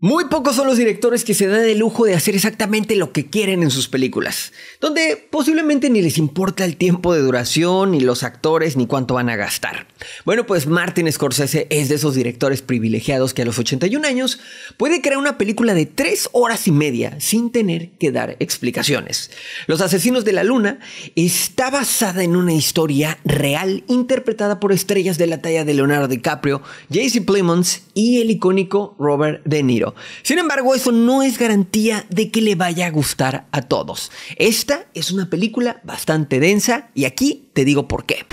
Muy pocos son los directores que se dan el lujo de hacer exactamente lo que quieren en sus películas, donde posiblemente ni les importa el tiempo de duración, ni los actores, ni cuánto van a gastar. Bueno, pues Martin Scorsese es de esos directores privilegiados que a los 81 años puede crear una película de 3 horas y media sin tener que dar explicaciones. Los Asesinos de la Luna está basada en una historia real interpretada por estrellas de la talla de Leonardo DiCaprio, J.C. Plymouth y el icónico Robert De Niro. Sin embargo, eso no es garantía de que le vaya a gustar a todos. Esta es una película bastante densa y aquí te digo por qué.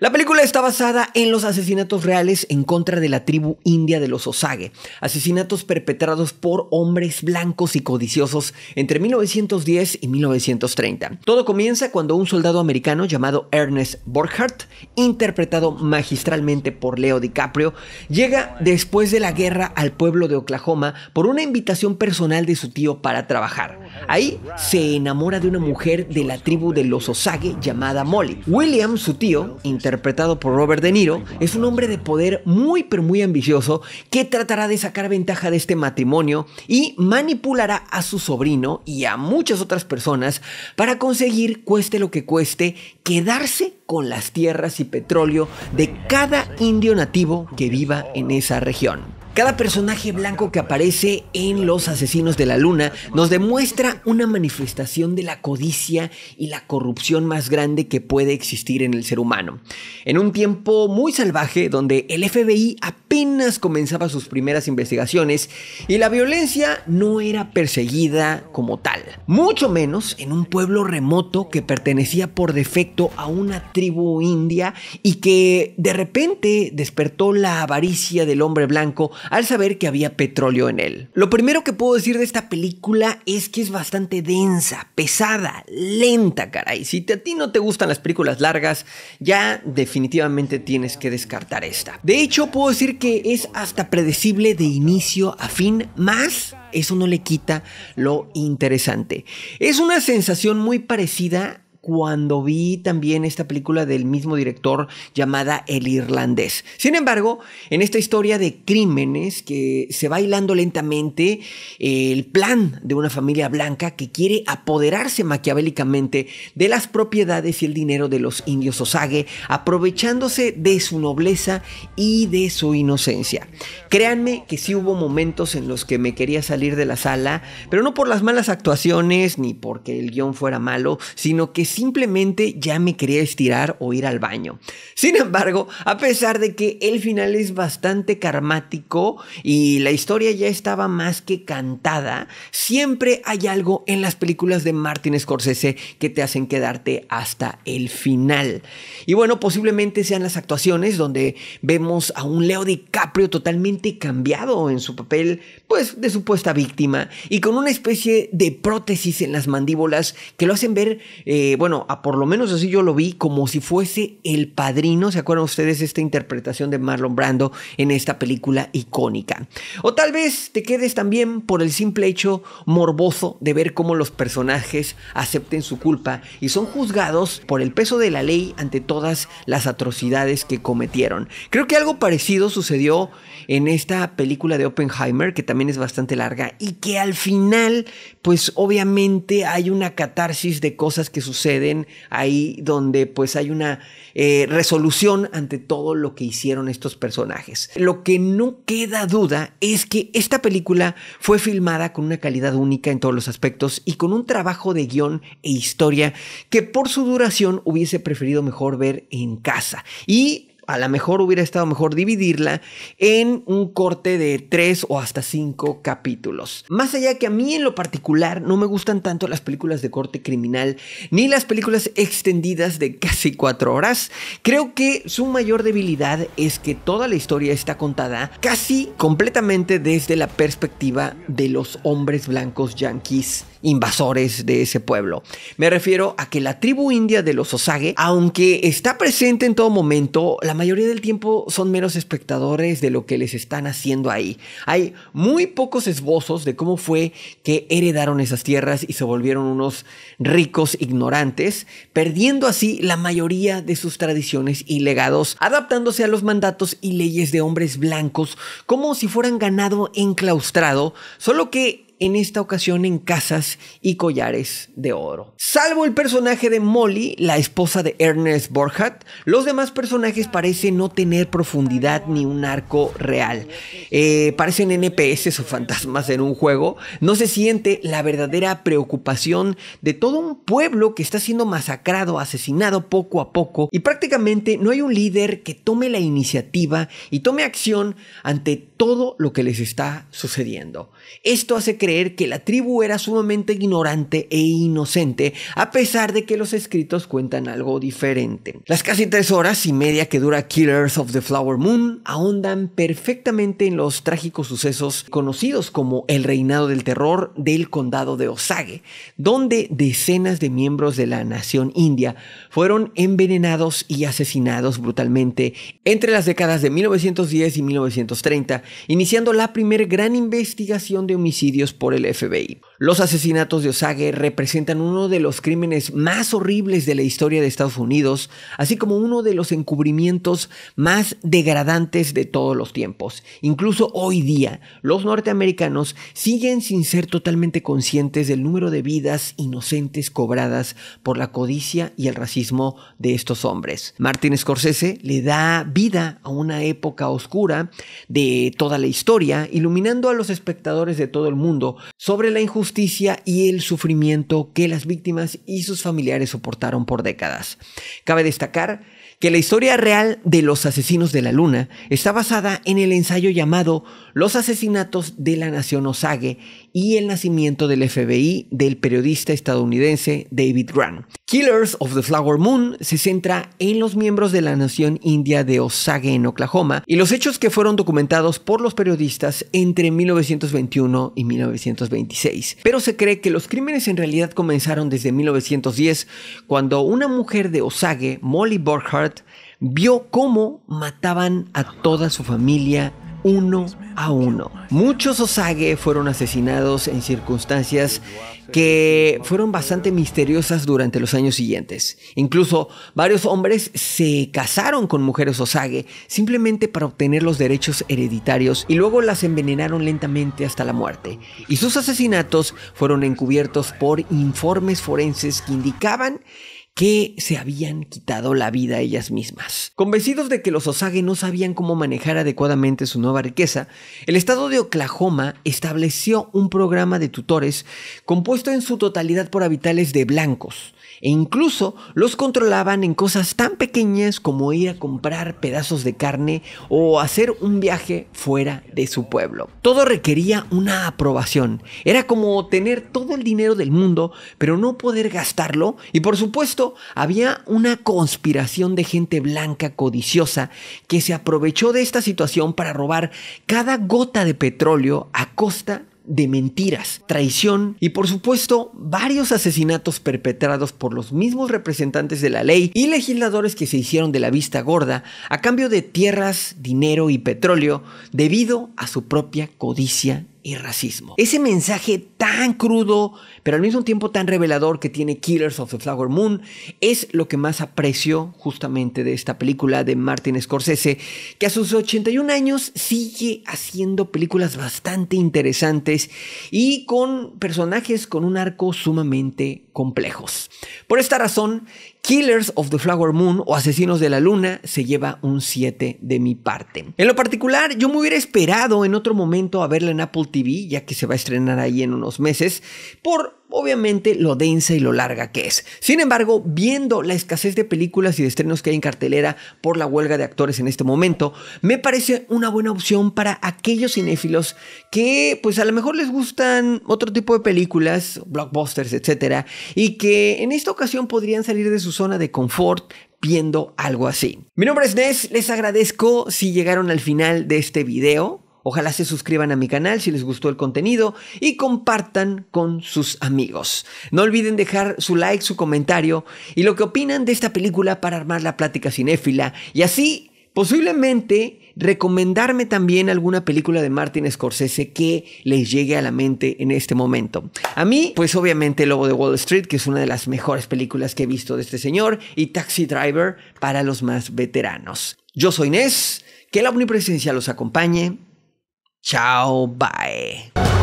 La película está basada en los asesinatos reales en contra de la tribu india de los Osage, asesinatos perpetrados por hombres blancos y codiciosos entre 1910 y 1930. Todo comienza cuando un soldado americano llamado Ernest Borchardt, interpretado magistralmente por Leo DiCaprio, llega después de la guerra al pueblo de Oklahoma por una invitación personal de su tío para trabajar. Ahí se enamora de una mujer de la tribu de los Osage llamada Molly. William, su tío, interpretado interpretado por Robert De Niro, es un hombre de poder muy pero muy ambicioso que tratará de sacar ventaja de este matrimonio y manipulará a su sobrino y a muchas otras personas para conseguir, cueste lo que cueste, quedarse con las tierras y petróleo de cada indio nativo que viva en esa región. Cada personaje blanco que aparece en Los Asesinos de la Luna nos demuestra una manifestación de la codicia y la corrupción más grande que puede existir en el ser humano. En un tiempo muy salvaje donde el FBI apenas comenzaba sus primeras investigaciones y la violencia no era perseguida como tal, mucho menos en un pueblo remoto que pertenecía por defecto a una tribu india y que de repente despertó la avaricia del hombre blanco al saber que había petróleo en él. Lo primero que puedo decir de esta película es que es bastante densa, pesada, lenta, caray. Si a ti no te gustan las películas largas, ya definitivamente tienes que descartar esta. De hecho, puedo decir que es hasta predecible de inicio a fin, más eso no le quita lo interesante. Es una sensación muy parecida cuando vi también esta película del mismo director llamada El Irlandés. Sin embargo, en esta historia de crímenes que se va hilando lentamente, eh, el plan de una familia blanca que quiere apoderarse maquiavélicamente de las propiedades y el dinero de los indios Osage, aprovechándose de su nobleza y de su inocencia. Créanme que sí hubo momentos en los que me quería salir de la sala, pero no por las malas actuaciones ni porque el guión fuera malo, sino que simplemente ya me quería estirar o ir al baño. Sin embargo, a pesar de que el final es bastante karmático y la historia ya estaba más que cantada, siempre hay algo en las películas de Martin Scorsese que te hacen quedarte hasta el final. Y bueno, posiblemente sean las actuaciones donde vemos a un Leo DiCaprio totalmente cambiado en su papel, pues de supuesta víctima y con una especie de prótesis en las mandíbulas que lo hacen ver eh, bueno, a por lo menos así yo lo vi como si fuese el padrino, ¿se acuerdan ustedes esta interpretación de Marlon Brando en esta película icónica? O tal vez te quedes también por el simple hecho morboso de ver cómo los personajes acepten su culpa y son juzgados por el peso de la ley ante todas las atrocidades que cometieron. Creo que algo parecido sucedió en esta película de Oppenheimer, que también es bastante larga y que al final, pues obviamente hay una catarsis de cosas que suceden ahí donde pues hay una eh, resolución ante todo lo que hicieron estos personajes. Lo que no queda duda es que esta película fue filmada con una calidad única en todos los aspectos y con un trabajo de guión e historia que por su duración hubiese preferido mejor ver en casa. Y a lo mejor hubiera estado mejor dividirla en un corte de tres o hasta cinco capítulos. Más allá que a mí en lo particular no me gustan tanto las películas de corte criminal ni las películas extendidas de casi cuatro horas, creo que su mayor debilidad es que toda la historia está contada casi completamente desde la perspectiva de los hombres blancos yanquis invasores de ese pueblo. Me refiero a que la tribu india de los Osage, aunque está presente en todo momento, la mayoría del tiempo son meros espectadores de lo que les están haciendo ahí. Hay muy pocos esbozos de cómo fue que heredaron esas tierras y se volvieron unos ricos ignorantes, perdiendo así la mayoría de sus tradiciones y legados, adaptándose a los mandatos y leyes de hombres blancos como si fueran ganado enclaustrado, solo que en esta ocasión en casas y collares de oro. Salvo el personaje de Molly, la esposa de Ernest Borhat, los demás personajes parecen no tener profundidad ni un arco real. Eh, parecen NPS o fantasmas en un juego. No se siente la verdadera preocupación de todo un pueblo que está siendo masacrado, asesinado poco a poco y prácticamente no hay un líder que tome la iniciativa y tome acción ante todo lo que les está sucediendo. Esto hace que creer que la tribu era sumamente ignorante e inocente, a pesar de que los escritos cuentan algo diferente. Las casi tres horas y media que dura Killers of the Flower Moon ahondan perfectamente en los trágicos sucesos conocidos como el reinado del terror del condado de Osage, donde decenas de miembros de la nación india fueron envenenados y asesinados brutalmente entre las décadas de 1910 y 1930, iniciando la primera gran investigación de homicidios por el FBI. Los asesinatos de Osage representan uno de los crímenes más horribles de la historia de Estados Unidos, así como uno de los encubrimientos más degradantes de todos los tiempos. Incluso hoy día, los norteamericanos siguen sin ser totalmente conscientes del número de vidas inocentes cobradas por la codicia y el racismo de estos hombres. Martin Scorsese le da vida a una época oscura de toda la historia, iluminando a los espectadores de todo el mundo sobre la injusticia y el sufrimiento que las víctimas y sus familiares soportaron por décadas. Cabe destacar que la historia real de los asesinos de la luna está basada en el ensayo llamado Los asesinatos de la nación Osage y el nacimiento del FBI del periodista estadounidense David Grant, Killers of the Flower Moon se centra en los miembros de la nación india de Osage en Oklahoma y los hechos que fueron documentados por los periodistas entre 1921 y 1926. Pero se cree que los crímenes en realidad comenzaron desde 1910 cuando una mujer de Osage, Molly Burkhardt, vio cómo mataban a toda su familia uno a uno. Muchos Osage fueron asesinados en circunstancias que fueron bastante misteriosas durante los años siguientes. Incluso varios hombres se casaron con mujeres Osage simplemente para obtener los derechos hereditarios y luego las envenenaron lentamente hasta la muerte. Y sus asesinatos fueron encubiertos por informes forenses que indicaban que se habían quitado la vida ellas mismas. Convencidos de que los Osage no sabían cómo manejar adecuadamente su nueva riqueza, el estado de Oklahoma estableció un programa de tutores compuesto en su totalidad por habitales de blancos, e incluso los controlaban en cosas tan pequeñas como ir a comprar pedazos de carne o hacer un viaje fuera de su pueblo. Todo requería una aprobación, era como tener todo el dinero del mundo, pero no poder gastarlo y por supuesto había una conspiración de gente blanca codiciosa que se aprovechó de esta situación para robar cada gota de petróleo a costa de mentiras, traición y por supuesto varios asesinatos perpetrados por los mismos representantes de la ley y legisladores que se hicieron de la vista gorda a cambio de tierras, dinero y petróleo debido a su propia codicia racismo. Ese mensaje tan crudo, pero al mismo tiempo tan revelador que tiene Killers of the Flower Moon, es lo que más aprecio justamente de esta película de Martin Scorsese, que a sus 81 años sigue haciendo películas bastante interesantes y con personajes con un arco sumamente complejos. Por esta razón, Killers of the Flower Moon o Asesinos de la Luna se lleva un 7 de mi parte. En lo particular, yo me hubiera esperado en otro momento a verla en Apple TV, ya que se va a estrenar ahí en unos meses, por obviamente lo densa y lo larga que es. Sin embargo, viendo la escasez de películas y de estrenos que hay en cartelera por la huelga de actores en este momento, me parece una buena opción para aquellos cinéfilos que pues a lo mejor les gustan otro tipo de películas, blockbusters, etcétera, y que en esta ocasión podrían salir de su zona de confort viendo algo así. Mi nombre es Nes, les agradezco si llegaron al final de este video. Ojalá se suscriban a mi canal si les gustó el contenido y compartan con sus amigos. No olviden dejar su like, su comentario y lo que opinan de esta película para armar la plática cinéfila y así posiblemente recomendarme también alguna película de Martin Scorsese que les llegue a la mente en este momento. A mí, pues obviamente Lobo de Wall Street, que es una de las mejores películas que he visto de este señor, y Taxi Driver para los más veteranos. Yo soy Inés, que la omnipresencia los acompañe Ciao, bye.